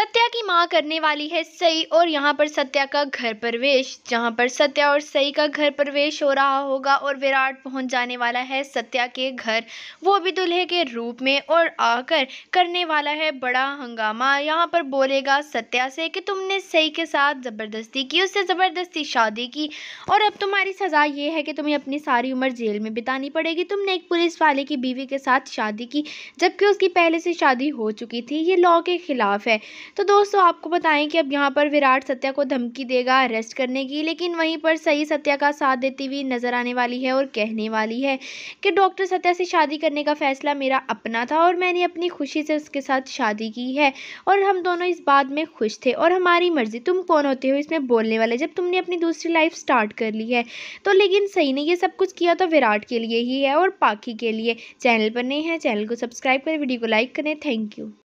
सत्या की माँ करने वाली है सई और यहाँ पर सत्या का घर प्रवेश जहाँ पर सत्या और सई का घर प्रवेश हो रहा होगा और विराट पहुँच जाने वाला है सत्या के घर वो भी दुल्हे के रूप में और आकर करने वाला है बड़ा हंगामा यहाँ पर बोलेगा सत्या से कि तुमने सई के साथ ज़बरदस्ती की उससे ज़बरदस्ती शादी की और अब तुम्हारी सज़ा ये है कि तुम्हें अपनी सारी उम्र जेल में बितानी पड़ेगी तुमने एक पुलिस वाले की बीवी के साथ शादी की जबकि उसकी पहले से शादी हो चुकी थी ये लॉ के ख़िलाफ़ है तो दोस्तों आपको बताएं कि अब यहाँ पर विराट सत्या को धमकी देगा अरेस्ट करने की लेकिन वहीं पर सही सत्या का साथ देती हुई नज़र आने वाली है और कहने वाली है कि डॉक्टर सत्या से शादी करने का फ़ैसला मेरा अपना था और मैंने अपनी खुशी से उसके साथ शादी की है और हम दोनों इस बात में खुश थे और हमारी मर्ज़ी तुम कौन होते हो इसमें बोलने वाले जब तुमने अपनी दूसरी लाइफ स्टार्ट कर ली है तो लेकिन सही ने ये सब कुछ किया तो विराट के लिए ही है और पाकि के लिए चैनल पर नहीं है चैनल को सब्सक्राइब करें वीडियो को लाइक करें थैंक यू